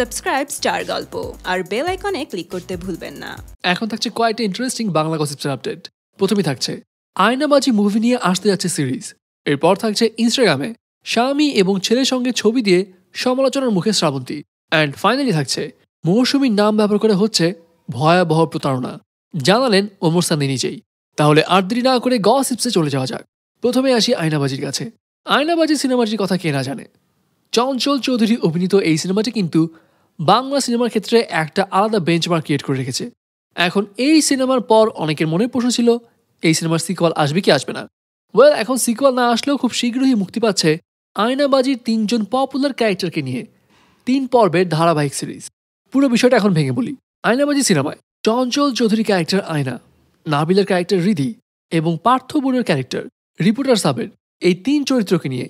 subscribe star গল্প আর bell আইকনে click করতে ভুলবেন না এখন থাকছে ইন্টারেস্টিং বাংলা গসিপসের আপডেট থাকছে আয়নাবাজি মুভি নিয়ে আসতে যাচ্ছে সিরিজ এরপর থাকছে ইনস্টাগ্রামে স্বামী এবং ছেলের সঙ্গে ছবি দিয়ে সমালোচনার মুখে শ্রাবন্তী অ্যান্ড ফাইনালি থাকছে মৌসুমীর নাম ব্যবহার করে হচ্ছে ভয়াবহ প্রতারণা জানালেন ওমর সানি নিজেই তাহলে আর দেরি না করে গসিপসে চলে যাওয়া যাক প্রথমে আসি আয়নাবাজির কাছে আয়নাবাজি সিনেমাটির কথা কে না জানে চঞ্চল চৌধুরী অভিনীত এই সিনেমাটি কিন্তু বাংলা সিনেমার ক্ষেত্রে একটা আলাদা বেঞ্চমার্ক ক্রিয়েট করে রেখেছে এখন এই সিনেমার পর অনেকের মনে প্রশ্ন ছিল এই সিনেমার সিকোয়াল আসবে কি আসবে না ওয়েল এখন সিকোয়াল না আসলেও খুব শীঘ্রই মুক্তি পাচ্ছে আয়নাবাজির তিনজন পপুলার ক্যারেক্টারকে নিয়ে তিন পর্বের ধারাবাহিক সিরিজ পুরো বিষয়টা এখন ভেঙে বলি আয়নাবাজি সিনেমায় চঞ্চল চৌধুরী ক্যারেক্টার আয়না নাবিলের ক্যারেক্টার রিধি এবং পার্থ বোনের ক্যারেক্টার রিপোর্টার সাবের এই তিন চরিত্রকে নিয়ে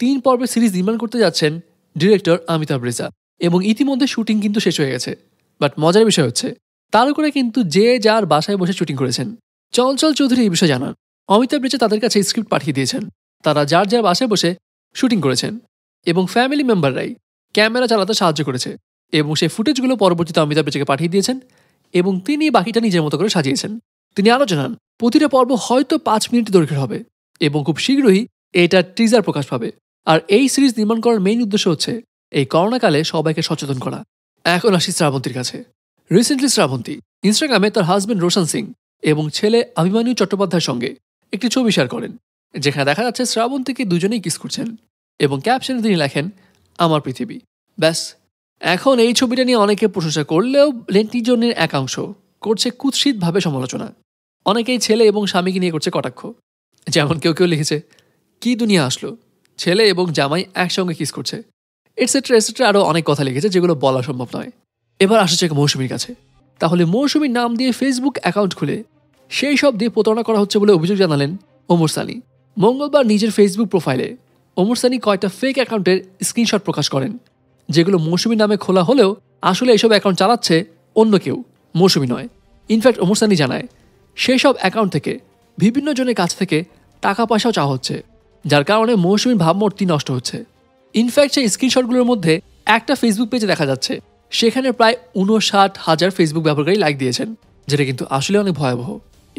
তিন পর্বের সিরিজ নির্মাণ করতে যাচ্ছেন ডিরেক্টর অমিতাভ রেজা এবং ইতিমধ্যে শুটিং কিন্তু শেষ হয়ে গেছে বাট মজার বিষয় হচ্ছে তার উপরে কিন্তু যে যার বাসায় বসে শুটিং করেছেন চঞ্চল চৌধুরী এই বিষয়ে জানান অমিতাভ রেচে তাদের কাছে স্ক্রিপ্ট পাঠিয়ে দিয়েছেন তারা যার যার বাসায় বসে শুটিং করেছেন এবং ফ্যামিলি মেম্বাররাই ক্যামেরা চালাতে সাহায্য করেছে এবং সেই ফুটেজগুলো পরবর্তীতে অমিতাভ রেচেকে পাঠিয়ে দিয়েছেন এবং তিনি বাকিটা নিজের মতো করে সাজিয়েছেন তিনি আরও জানান প্রতিটা পর্ব হয়তো পাঁচ মিনিট দৈর্ঘ্যের হবে এবং খুব শীঘ্রই এটা টিজার প্রকাশ পাবে আর এই সিরিজ নির্মাণ করার মেইন উদ্দেশ্য হচ্ছে এই করোনাকালে সবাইকে সচেতন করা এখন আসি শ্রাবন্তীর কাছে রিসেন্টলি শ্রাবন্তী ইনস্টাগ্রামে তার হাজব্যান্ড রোশন সিং এবং ছেলে অভিমান্যু চট্টোপাধ্যায়ের সঙ্গে একটি ছবি শেয়ার করেন যেখানে দেখা যাচ্ছে শ্রাবন্তীকে দুজনেই কিস করছেন এবং ক্যাপশনে তিনি লেখেন আমার পৃথিবী ব্যাস এখন এই ছবিটা নিয়ে অনেকে প্রশংসা করলেও লেন্টিজনের একাংশ করছে কুৎসিতভাবে সমালোচনা অনেকেই ছেলে এবং স্বামীকে নিয়ে করছে কটাক্ষ যেমন কেউ কেউ লিখেছে কি দুনিয়া আসলো ছেলে এবং জামাই একসঙ্গে কিস করছে এটসেট্রা এটসেট্রা আরও অনেক কথা লিখেছে যেগুলো বলা সম্ভব নয় এবার আসা যাক মৌসুমীর কাছে তাহলে মৌসুমীর নাম দিয়ে ফেসবুক অ্যাকাউন্ট খুলে সেই সব দিয়ে প্রতারণা করা হচ্ছে বলে অভিযোগ জানালেন ওমর সানি মঙ্গলবার নিজের ফেসবুক প্রোফাইলে ওমর সানি কয়েকটা ফেক অ্যাকাউন্টের স্ক্রিনশট প্রকাশ করেন যেগুলো মৌসুমীর নামে খোলা হলেও আসলে এইসব অ্যাকাউন্ট চালাচ্ছে অন্য কেউ মৌসুমী নয় ইনফ্যাক্ট ওমর সানি জানায় সেই সব অ্যাকাউন্ট থেকে বিভিন্ন জনের কাছ থেকে টাকা পয়সাও চাওয়া হচ্ছে যার কারণে মৌসুমীর ভাবমূর্তি নষ্ট হচ্ছে ইনফ্যাক্ট সেই স্ক্রিনশটগুলোর মধ্যে একটা ফেসবুক পেজে দেখা যাচ্ছে সেখানে প্রায় উনষাট হাজার ফেসবুক ব্যবহারকারী লাইক দিয়েছেন যেটা কিন্তু আসলে অনেক ভয়াবহ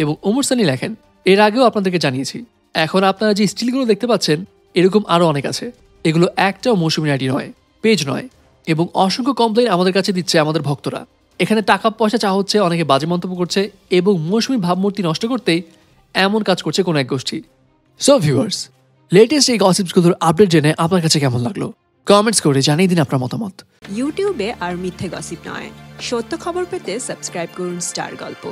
এবং ওমর সানি লেখেন এর আগেও আপনাদেরকে জানিয়েছি এখন আপনারা যে স্টিলগুলো দেখতে পাচ্ছেন এরকম আরও অনেক আছে এগুলো একটাও মৌসুমী আইডি নয় পেজ নয় এবং অসংখ্য কমপ্লেন আমাদের কাছে দিচ্ছে আমাদের ভক্তরা এখানে টাকা পয়সা চা হচ্ছে অনেকে বাজে মন্তব্য করছে এবং মৌসুমী ভাবমূর্তি নষ্ট করতেই এমন কাজ করছে কোনো এক গোষ্ঠী সো ভিউয়ার্স লেটেস্ট এই গসিপসগুলোর আপডেট জেনে আপনার কাছে কেমন লাগলো কমেন্টস করে জানিয়ে দিন আপনার মতামত ইউটিউবে আর মিথ্যে গসিপ নয় সত্য খবর পেতে সাবস্ক্রাইব করুন স্টার গল্প